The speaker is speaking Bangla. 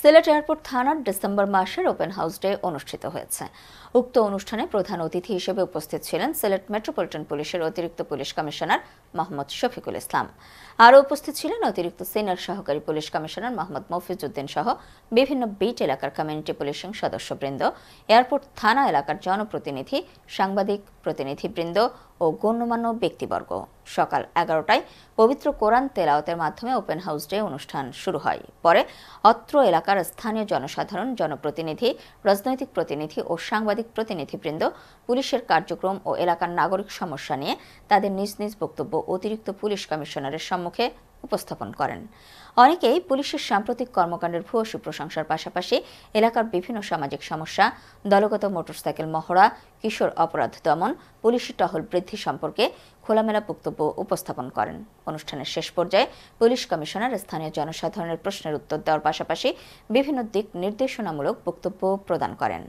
সিলেট এয়ারপোর্ট থানার ডিসেম্বর মাসের ওপেন হাউস ডে অনুষ্ঠিত হয়েছে উক্ত অনুষ্ঠানে প্রধান অতিথি হিসেবে উপস্থিত ছিলেন সিলেট মেট্রোপলিটন পুলিশের অতিরিক্ত পুলিশ কমিশনার মোহাম্মদ শফিকুল ইসলাম আরও উপস্থিত ছিলেন অতিরিক্ত সিনিয়র সহকারী পুলিশ কমিশনার মোহাম্মদ মফিজউদ্দিন সহ বিভিন্ন বিট এলাকার কমিউনিটি পুলিশিং সদস্যবৃন্দ এয়ারপোর্ট থানা এলাকার জনপ্রতিনিধি সাংবাদিক প্রতিনিধিবৃন্দ ও গণ্যমান্য ব্যক্তিবর্গ সকাল এগারোটায় পবিত্র কোরআন তেলাওতের মাধ্যমে ওপেন হাউস ডে অনুষ্ঠান শুরু হয় পরে অত্র এলাকার স্থানীয় জনসাধারণ জনপ্রতিনিধি রাজনৈতিক প্রতিনিধি ও সাংবাদিক প্রতিনিধিবৃন্দ পুলিশের কার্যক্রম ও এলাকার নাগরিক সমস্যা নিয়ে তাদের নিজ নিজ বক্তব্য অতিরিক্ত পুলিশ কমিশনারের সম্মুখে উপস্থাপন করেন অনেকেই পুলিশের সাম্প্রতিক কর্মকাণ্ডের ভূয়সী প্রশংসার পাশাপাশি এলাকার বিভিন্ন সামাজিক সমস্যা দলগত মোটরসাইকেল মহড়া কিশোর অপরাধ দমন পুলিশি টহল বৃদ্ধি সম্পর্কে খোলামেলা বক্তব্য উপস্থাপন করেন অনুষ্ঠানের শেষ পর্যায়ে পুলিশ কমিশনার স্থানীয় জনসাধারণের প্রশ্নের উত্তর দেওয়ার পাশাপাশি বিভিন্ন দিক নির্দেশনামূলক বক্তব্য প্রদান করেন